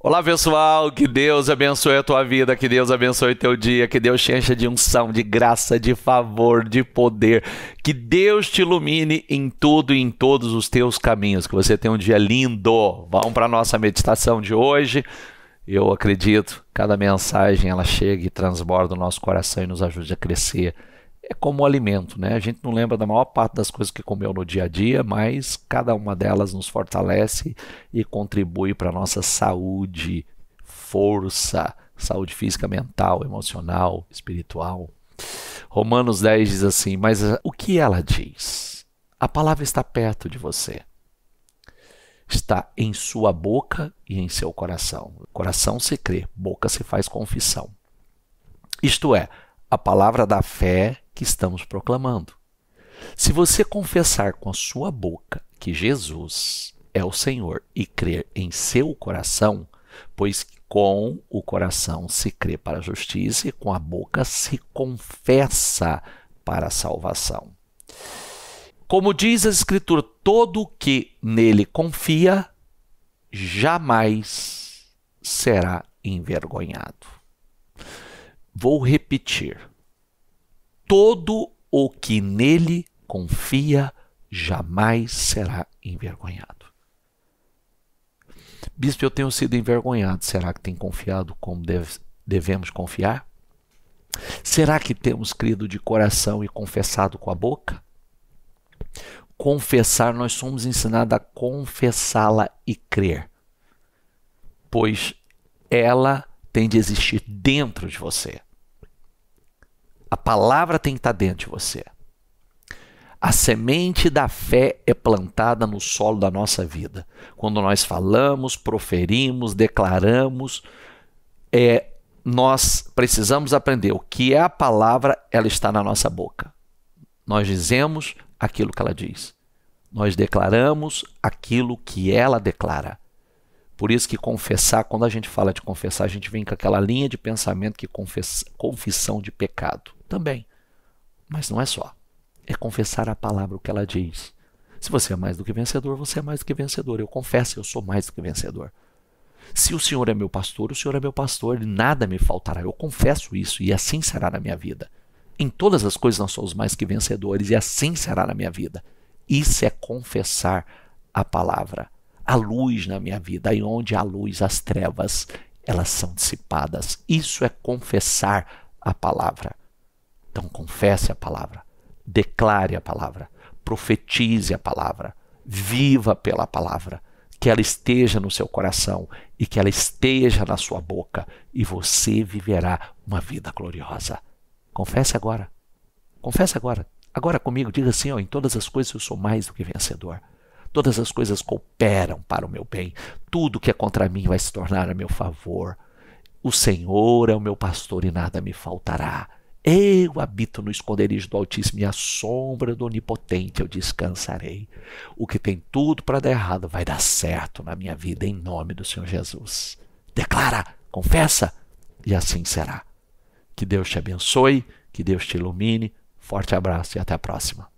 Olá pessoal, que Deus abençoe a tua vida, que Deus abençoe teu dia, que Deus te encha de unção, de graça, de favor, de poder, que Deus te ilumine em tudo e em todos os teus caminhos, que você tenha um dia lindo. Vamos para a nossa meditação de hoje. Eu acredito, cada mensagem ela chega e transborda o nosso coração e nos ajude a crescer é como o alimento, né? A gente não lembra da maior parte das coisas que comeu no dia a dia, mas cada uma delas nos fortalece e contribui para a nossa saúde, força, saúde física, mental, emocional, espiritual. Romanos 10 diz assim: Mas ah, o que ela diz? A palavra está perto de você. Está em sua boca e em seu coração. Coração se crê, boca se faz confissão. Isto é, a palavra da fé que estamos proclamando. Se você confessar com a sua boca que Jesus é o Senhor e crer em seu coração, pois com o coração se crê para a justiça e com a boca se confessa para a salvação. Como diz a Escritura, todo que nele confia jamais será envergonhado. Vou repetir todo o que nele confia jamais será envergonhado. Bispo, eu tenho sido envergonhado. Será que tem confiado como deve, devemos confiar? Será que temos crido de coração e confessado com a boca? Confessar, nós somos ensinados a confessá-la e crer, pois ela tem de existir dentro de você palavra tem que estar tá dentro de você. A semente da fé é plantada no solo da nossa vida. Quando nós falamos, proferimos, declaramos, é, nós precisamos aprender o que é a palavra, ela está na nossa boca. Nós dizemos aquilo que ela diz. Nós declaramos aquilo que ela declara. Por isso que confessar, quando a gente fala de confessar, a gente vem com aquela linha de pensamento que confessa, confissão de pecado também. Mas não é só. É confessar a palavra o que ela diz. Se você é mais do que vencedor, você é mais do que vencedor. Eu confesso, eu sou mais do que vencedor. Se o Senhor é meu pastor, o Senhor é meu pastor, e nada me faltará. Eu confesso isso e assim será na minha vida. Em todas as coisas nós somos mais que vencedores e assim será na minha vida. Isso é confessar a palavra, a luz na minha vida, e onde há luz, as trevas, elas são dissipadas. Isso é confessar a palavra. Então confesse a palavra, declare a palavra, profetize a palavra, viva pela palavra, que ela esteja no seu coração e que ela esteja na sua boca e você viverá uma vida gloriosa. Confesse agora. Confesse agora. Agora comigo, diga assim: ó, em todas as coisas eu sou mais do que vencedor. Todas as coisas cooperam para o meu bem. Tudo que é contra mim vai se tornar a meu favor. O Senhor é o meu pastor e nada me faltará. Eu habito no esconderijo do Altíssimo e à sombra do Onipotente eu descansarei. O que tem tudo para dar errado vai dar certo na minha vida, em nome do Senhor Jesus. Declara, confessa, e assim será. Que Deus te abençoe, que Deus te ilumine. Forte abraço e até a próxima.